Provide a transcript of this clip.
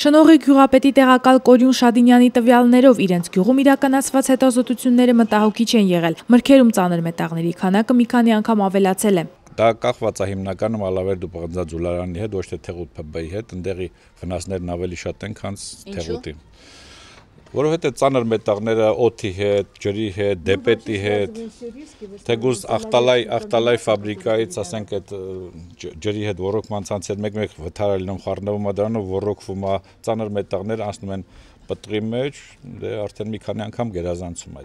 Շնողի գյուղապետի տեղակալ Կորյուն Շադինյանի տվյալներով իրենց գյուղում իրականացված հետազոտությունները մտահոգիչ են եղել։ Մրգերում ծանր մետաղների քանակը մի քանի անգամ ավելացել է։ Դա կախված է հիմնականում ալավեր դուպղնձա ձուլարանի հետ, ոչ թե թեղուտ ՓԲ-ի հետ, ընդեղի վնասներն ավելի շատ են, քան թեղուտի։ Ինչու՞ որովհետեւ ծանր մետաղները օթի հետ, ջրի հետ, դեպետի հետ, թեգուս ախտալայ ախտալայ ֆաբրիկայից, ասենք այդ ջրի հետ ռոռոկման ցանցի հետ մեկ-մեկ վթարելնում, խառնվում է դրանով ռոռոկվում է, ծանր մետաղներ անցնում են պտղի մեջ, դե արդեն մի քանի անգամ գերազանցում այդ։